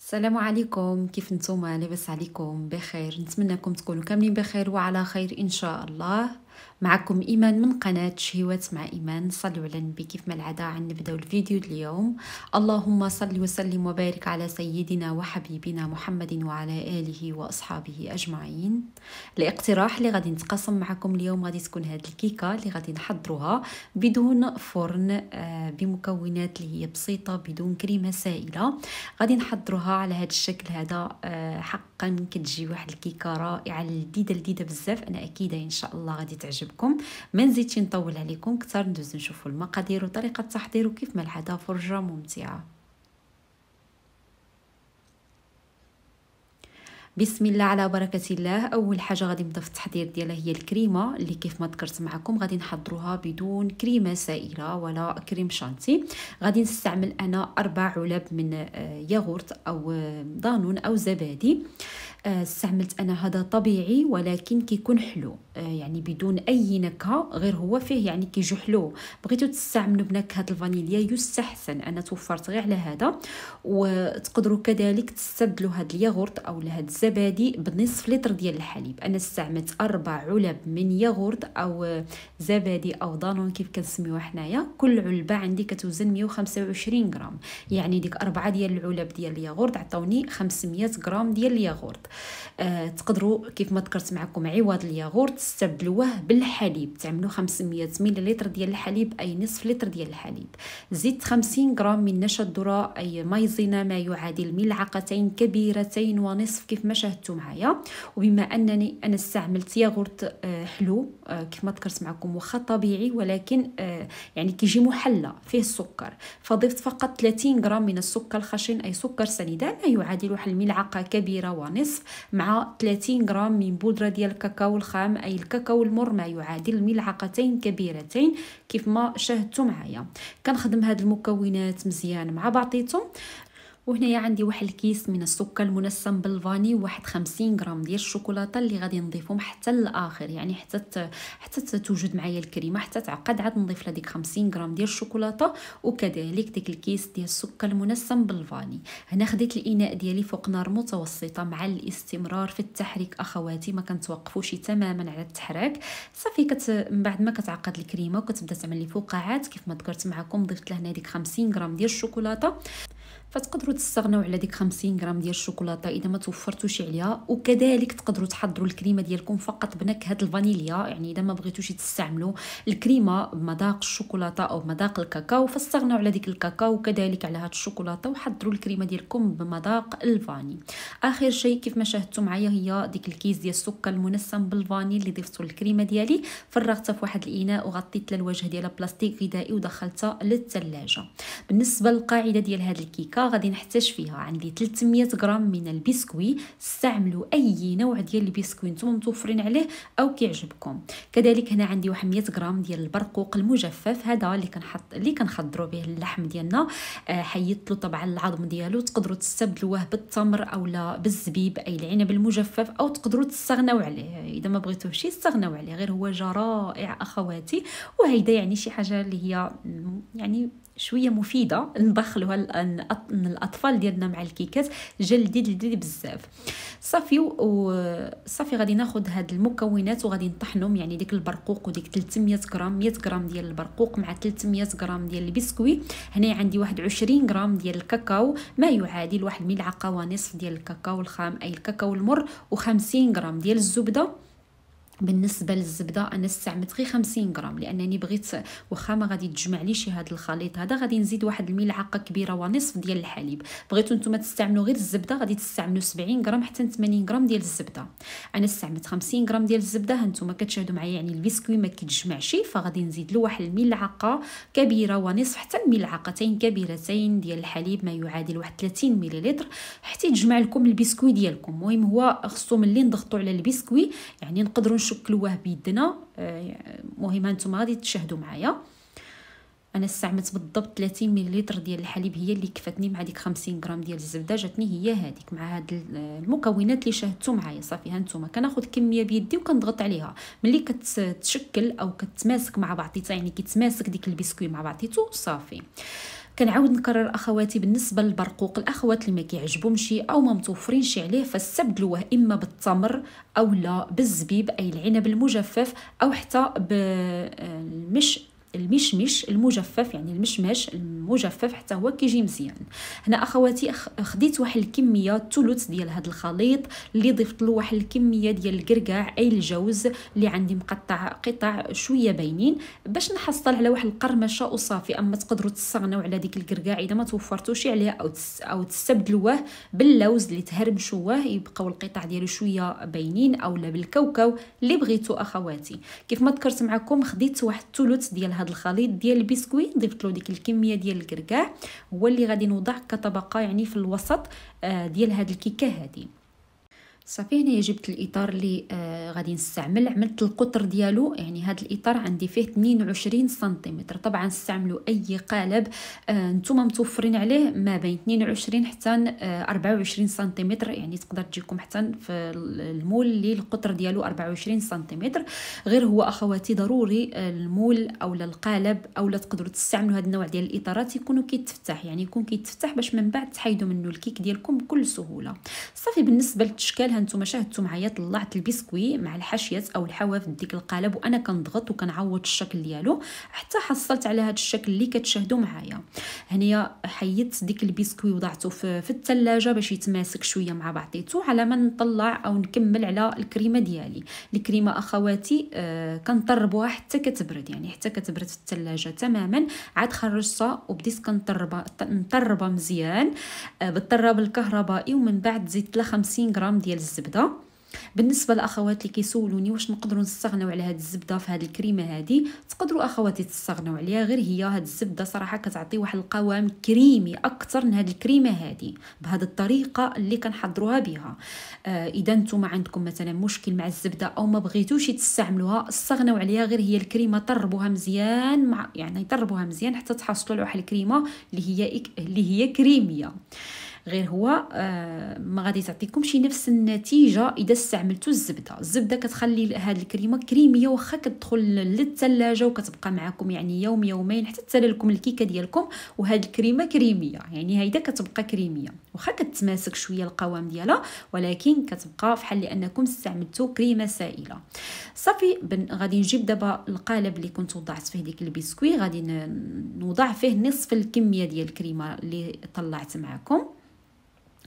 السلام عليكم كيف نتوما لاباس عليكم بخير نتمنىكم تكونوا كاملين بخير وعلى خير ان شاء الله معكم إيمان من قناة شهوات مع إيمان صلوا على النبي كيف ما العادة نبدأ الفيديو اليوم اللهم صل وسلم وبارك على سيدنا وحبيبنا محمد وعلى آله وأصحابه أجمعين الاقتراح اللي غادي نتقاسم معكم اليوم غادي تكون هاد الكيكة اللي غادي نحضروها بدون فرن آه، بمكونات اللي هي بسيطة بدون كريمة سائلة غادي نحضروها على هاد الشكل هذا آه، حق حقا كتجي واحد الكيكه رائعه لذيذه لذيذه بزاف انا اكيده ان شاء الله غادي تعجبكم ما نزيدش نطول عليكم كثر ندوز نشوفوا المقادير وطريقه التحضير وكيف ما العاده فرجه ممتعه بسم الله على بركه الله اول حاجه غادي نبدا في التحضير ديالها هي الكريمه اللي كيف ما ذكرت معكم غادي نحضروها بدون كريمه سائله ولا كريم شانتي غادي نستعمل انا اربع علب من آه، ياغورت او دانون آه، او زبادي آه، استعملت انا هذا طبيعي ولكن كيكون حلو آه، يعني بدون اي نكهه غير هو فيه يعني كيجو حلو بغيتو تستعملوا بنكهه الفانيليا يستحسن انا توفرت غير على هذا وتقدروا كذلك تستبدلوا هذا الياغورت او هاد الزبادي بنصف لتر ديال الحليب انا استعملت اربع علب من ياغورت او زبادي او دانون كيف كنسميوها حنايا كل علبه عندي كتوزن 125 غرام يعني ديك اربعه ديال العلب ديال الياغورت عطاوني 500 غرام ديال الياغورت آه تقدروا كيف ما ذكرت معكم عوض الياغورت تستبدلوه بالحليب تعملوا 500 مل ديال الحليب اي نصف لتر ديال الحليب زيت 50 غرام من نشا الذره اي مايزينا ما يعادل ملعقتين كبيرتين ونصف كيف ما شاهدتوا معايا وبما انني انا استعملت ياغورت آه حلو آه كيف ما ذكرت معكم واخا طبيعي ولكن آه يعني كيجي محلى فيه السكر فضفت فقط 30 غرام من السكر الخشن اي سكر سنيدة ما يعادل واحد الملعقه كبيره ونصف مع 30 غرام من بودرة ديال الكاكاو الخام أي الكاكاو المر ما يعادل ملعقتين كبيرتين كيف ما شاهدتم معايا كنخدم هاد المكونات مزيان مع بعضيتهم وهنايا عندي واحد الكيس من السكر المنسم بالفاني واحد 50 غرام ديال الشوكولاته اللي غادي نضيفهم حتى الاخر يعني حتى حتى توجد معايا الكريمه حتى تعقد عاد نضيف لها ديك 50 غرام ديال الشوكولاته وكذلك ديك الكيس ديال السكر المنسم بالفاني هنا خديت الاناء ديالي فوق نار متوسطه مع الاستمرار في التحريك اخواتي ما كنتوقفوش تماما على التحريك صافي كت من بعد ما كتعقد الكريمه وكتبدا تعمل لي فقاعات كيف ما ذكرت معكم ضفت لهنا ديك 50 غرام ديال الشوكولاته فتقدروا تستغناو على ديك 50 غرام ديال الشوكولاته اذا ما توفرتوش عليها وكذلك تقدروا تحضروا الكريمه ديالكم فقط بنكهه الفانيليا يعني اذا ما بغيتوش تستعملوا الكريمه بمذاق الشوكولاته او مذاق الكاكاو فاستغناو على ديك الكاكاو وكذلك على هاد الشوكولاته وحضروا الكريمه ديالكم بمذاق الفاني اخر شيء كيف ما شاهدتوا معايا هي ديك الكيس ديال السكر المنسم بالفاني اللي ضفتو للكريمه ديالي فرغتها في واحد الاناء وغطيت الوجه ديالها بلاستيك غذائي ودخلتها للثلاجه بالنسبه للقاعده ديال هاد الكيس الكيكه غادي نحتاج فيها عندي 300 غرام من البسكوي استعملوا اي نوع ديال البسكوي نتوما متوفرين عليه او كيعجبكم كذلك هنا عندي واحد 100 غرام ديال البرقوق المجفف هذا اللي كنحط اللي كنخضروا به اللحم ديالنا آه، حيدت له طبعا العظم ديالو تقدروا تستبدلوه بالتمر لا بالزبيب اي العنب المجفف او تقدروا تستغناو عليه اذا ما بغيتوهش استغناو عليه غير هو جرائع اخواتي وهيدا يعني شي حاجه اللي هي يعني شويه مفيده ندخلوها الاطفال ديالنا مع الكيكات جا لذيذ لذيذ بزاف صافي وصافي غادي ناخذ هاد المكونات وغادي نطحنهم يعني ديك البرقوق وديك 300 غرام 100 غرام ديال البرقوق مع 300 غرام ديال البسكوي هنا عندي واحد 20 غرام ديال الكاكاو ما يعادل واحد ملعقه ونصف ديال الكاكاو الخام اي الكاكاو المر و50 غرام ديال الزبده بالنسبه للزبده انا استعملت غير 50 غرام لانني بغيت واخا ما غادي تجمع ليش هذا الخليط هذا غادي نزيد واحد الملعقه كبيره ونصف ديال الحليب بغيتو نتوما تستعملوا غير الزبده غادي تستعملوا 70 غرام حتى 80 غرام ديال الزبده انا استعملت 50 غرام ديال الزبده هانتوما كتشاهدوا معايا يعني البسكوي ما كيتجمعش فغادي نزيد له واحد الملعقه كبيره ونصف حتى ملعقتين كبيرتين ديال الحليب ما يعادل واحد 30 مليلتر حتى يتجمع لكم البسكوي ديالكم المهم هو خصو ملي نضغطوا على البسكوي يعني نقدروا نشكلوه بيدنا آه، مهم هانتوما غادي تشاهدوا معايا انا استعملت بالضبط 30 مليلتر ديال الحليب هي اللي كفتني مع ديك 50 غرام ديال الزبده جاتني هي هذيك مع هاد المكونات اللي شاهدتو معايا صافي ها نتوما كناخذ كميه بيدي وكنضغط عليها ملي كتشكل او كتماسك مع بعضيتها يعني كيتماسك ديك البسكوي مع بعضيته صافي كنعاود نكرر اخواتي بالنسبه للبرقوق الاخوات اللي ما كيعجبهمش او ما متوفرينش عليه فاستبدلوه اما بالتمر اولا بالزبيب اي العنب المجفف او حتى بالمش المشمش المجفف يعني المشمش المجفف حتى هو كيجي مزيان هنا اخواتي خديت واحد الكميه ثلث ديال هذا الخليط اللي ضفت له واحد الكميه ديال الكركاع اي الجوز اللي عندي مقطع قطع شويه باينين باش نحصل على واحد القرمشه وصافي اما تقدروا تستغناو على ديك الكركاع اذا ما توفرتوش عليها او تس او تستبدلوه باللوز اللي تهرمشوه يبقاو القطع ديالو شويه باينين اولا بالكاوكاو اللي بغيتو اخواتي كيف ما ذكرت معكم خديت واحد ثلث ديال هذا الخليط ديال البسكوي ضفت له ديك الكميه ديال الكركاع هو اللي غادي نوضع كطبقه يعني في الوسط آه، ديال هاد الكيكه هذه صافي هنايا جبت الاطار اللي آه غادي نستعمل عملت القطر ديالو يعني هذا الاطار عندي فيه 22 سنتيمتر طبعا استعملوا اي قالب آه نتوما متوفرين عليه ما بين 22 حتى آه 24 سنتيمتر يعني تقدر تجيكم حتى في المول اللي القطر ديالو 24 سنتيمتر غير هو اخواتي ضروري آه، المول او القالب او لا تقدروا تستعملوا هذا النوع ديال الاطارات يكونوا كيتفتح يعني يكون كيتفتح باش من بعد تحيدوا منه الكيك ديالكم بكل سهوله صافي بالنسبه للتشكيل هانتوما شاهدتوا معايا طلعت البسكوي مع الحاشيات او الحواف ديك القالب وانا كنضغط وكنعوض الشكل ديالو حتى حصلت على هذا الشكل اللي كتشاهدوا معايا هنايا حيدت ديك البسكوي وضعته في, في الثلاجه باش يتماسك شويه مع بعضيتو على ما نطلع او نكمل على الكريمه ديالي الكريمه اخواتي آه كنطربوها حتى كتبرد يعني حتى كتبرد في الثلاجه تماما عاد خرجتها وبديت كنطربها نطربها مزيان آه بالطراب الكهربائي ومن بعد زدت لها 50 غرام ديال الزبده بالنسبه لاخوات اللي كيسولوني واش نقدروا نستغناو على هاد الزبده في هاد الكريمه هادي تقدروا اخواتي تستغناو عليها غير هي هاد الزبده صراحه كتعطي واحد القوام كريمي اكثر من هاد الكريمه هادي بهاد الطريقه اللي كنحضروها بها آه اذا نتوما عندكم مثلا مشكل مع الزبده او ما بغيتوش تستعملوها استغناو عليها غير هي الكريمه طربوها مزيان مع يعني طربوها مزيان حتى تحصلوا على واحد الكريمه اللي هي اللي هي كريميه غير هو آه، ما غادي تعطيكمش نفس النتيجه اذا استعملتوا الزبده الزبده كتخلي هاد الكريمه كريميه وخا كتدخل للثلاجه وكتبقى معكم يعني يوم يومين حتى تسال لكم الكيكه ديالكم وهاد الكريمه كريميه يعني هيدا كتبقى كريميه وخا كتماسك شويه القوام ديالها ولكن كتبقى فحال لانكم استعملتوا كريمه سائله صافي غادي نجيب دابا القالب اللي كنت وضعت فيه ديك البسكوي غادي نوضع فيه نصف الكميه ديال الكريمه اللي طلعت معكم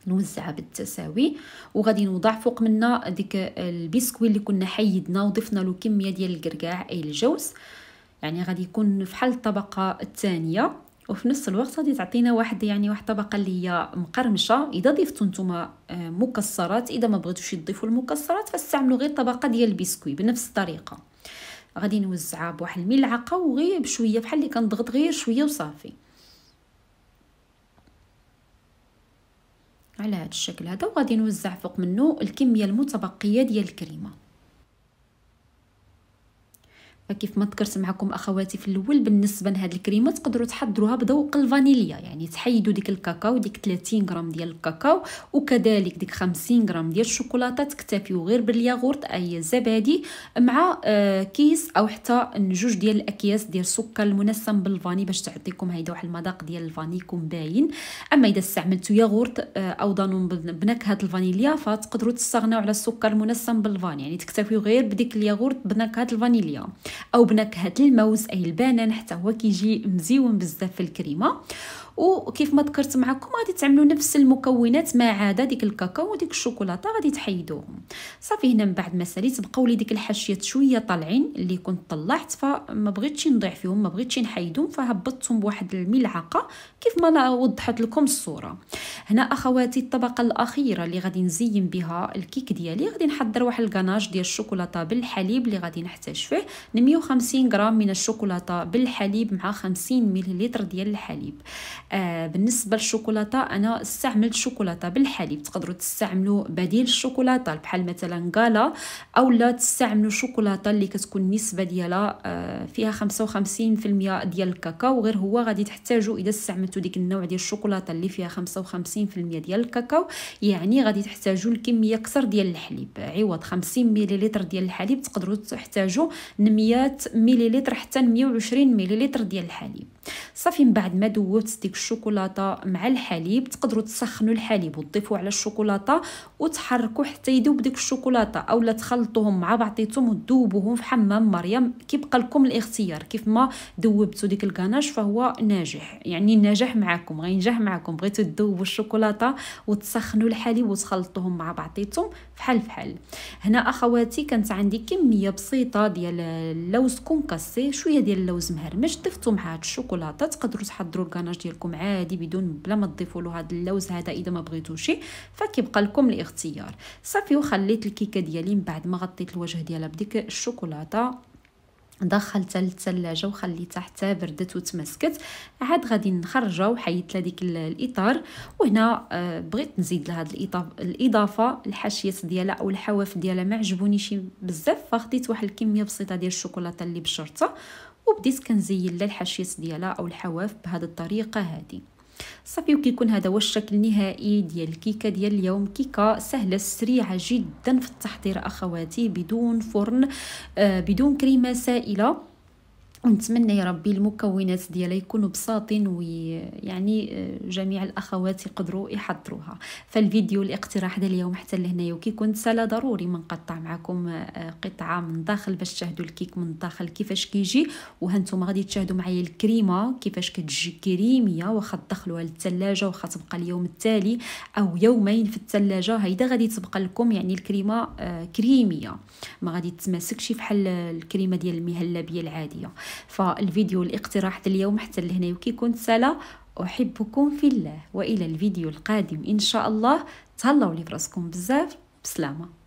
نوزعها بالتساوي وغادي نوضع فوق منا ديك البسكوي اللي كنا حيدنا وضفنا له كميه ديال الكركاع اي الجوز يعني غادي يكون بحال الطبقه الثانيه وفي نفس الوقت غادي تعطينا واحد يعني واحد الطبقه اللي هي مقرمشه اذا ضفتوا نتوما آه، مكسرات اذا ما بغيتوش تضيفوا المكسرات فاستعملوا غير طبقه ديال البسكوي بنفس الطريقه غادي نوزعها بواحد الملعقه وغير بشويه بحال اللي كنضغط غير شويه وصافي على هذا الشكل هذا وغادي نوزع فوق منه الكميه المتبقيه ديال الكريمه فكيف ما ذكرت معكم اخواتي في الاول بالنسبه لهاد الكريمه تقدروا تحضروها بذوق الفانيليا يعني تحيدوا ديك الكاكاو ديك 30 غرام ديال الكاكاو وكذلك ديك 50 غرام ديال الشوكولاته تكتفيوا غير بالياغورت اي زبادي مع آه، كيس او حتى جوج ديال الاكياس ديال السكر المنسم بالفاني باش تعطيكم هيدا واحد المذاق ديال الفاني يكون باين اما اذا استعملتوا ياغورت آه، او دانون بنكهه الفانيليا فتقدروا تستغناو على السكر المنسم بالفاني يعني تكتفيوا غير بديك الياغورت بنكهه الفانيليا او بنكهه الموز اي البنان حتى هو كيجي مزيون بزاف في الكريمه وكيف ما ذكرت معكم غادي تعملوا نفس المكونات ما عدا ديك الكاكاو وديك الشوكولاته غادي تحيدوهم صافي هنا من بعد ما ساليت بقاو لي ديك الحاشيات شويه طالعين اللي كنت طلعت فما بغيتش نضيع فيهم ما بغيتش نحيدهم فهبطتهم بواحد الملعقه كيف ما وضحت لكم الصوره هنا اخواتي الطبقه الاخيره اللي غادي نزين بها الكيك ديالي غادي نحضر واحد الكناج ديال الشوكولاته بالحليب اللي غادي نحتاج فيه 150 غرام من الشوكولاته بالحليب مع 50 ملل ديال الحليب آه، بالنسبه للشوكولاته انا استعملت شوكولاته بالحليب تقدروا تستعملوا بديل الشوكولاته بحال مثلا غالا لا تستعملوا شوكولاته اللي كتكون النسبه ديالها آه، فيها 55% ديال الكاكاو غير هو غادي تحتاجوا اذا استعملتوا ديك النوع ديال الشوكولاته اللي فيها 55% ديال الكاكاو يعني غادي تحتاجوا الكميه اكثر ديال الحليب عوض 50 مليلتر ديال الحليب تقدروا تحتاجوا 100 مليلتر حتى 120 مليلتر ديال الحليب صافي من بعد ما دوت ديك الشوكولاته مع الحليب تقدروا تسخنوا الحليب وتضيفوا على الشوكولاته وتحركوا حتى يذوب ديك الشوكولاته اولا تخلطوهم مع بعضيتهم وتذوبوهم في حمام مريم كيبقى لكم الاختيار كيف ما ذوبتوا ديك الكاناش فهو ناجح يعني ناجح معكم غينجح معكم بغيتوا تذوبوا الشوكولاته وتسخنوا الحليب وتخلطوهم مع بعضيتهم فحال فحال هنا اخواتي كانت عندي كميه بسيطه ديال اللوز كونكاسي شويه ديال اللوز مهرمش ضفتو مع هاد الشوكولاته الشوكولاته تقدروا تحضروا الكاناج ديالكم عادي بدون بلا ما تضيفوا له هذا اللوز هذا اذا ما بغيتوش فكيبقى لكم الاختيار صافي وخليت الكيكه ديالي من بعد ما غطيت الوجه ديالها بديك الشوكولاته دخلتها للثلاجة وخليتها حتى بردت وتمسكت عاد غادي نخرجها وحيدت لها ديك الاطار وهنا آه، بغيت نزيد لهاد الاضافه الحاشيات ديالها او الحواف ديالها ما عجبونيش بزاف فخديت واحد الكميه بسيطه ديال الشوكولاته اللي بشرتها وبديت كنزين لها الحشيش ديالها او الحواف بهذه الطريقه هذه صافي وكيكون هذا هو الشكل النهائي ديال الكيكه ديال اليوم كيكه سهله سريعه جدا في التحضير اخواتي بدون فرن آه بدون كريمه سائله ونتمنى يا ربي المكونات ديالها يكونوا بساطين ويعني آه، جميع الاخوات يقدروا يحضروها فالفيديو الاقتراح ديال اليوم حتى لهنايا كنت السلا ضروري منقطع معكم آه، قطعه من الداخل باش تشاهدوا الكيك من الداخل كيفاش كيجي وهانتوما غادي تشاهدوا معايا الكريمه كيفاش كتجي كريميه واخا تدخلوها للثلاجه واخا تبقى اليوم التالي او يومين في الثلاجه هيدا غادي تبقى لكم يعني الكريمه آه، كريميه ما غادي تماسكش بحال الكريمه ديال المهلبيه العاديه فالفيديو الاقتراح اليوم حتى لهنا وكي كنت سلا أحبكم في الله وإلى الفيديو القادم إن شاء الله تهلاو لي براسكم بزاف بسلامه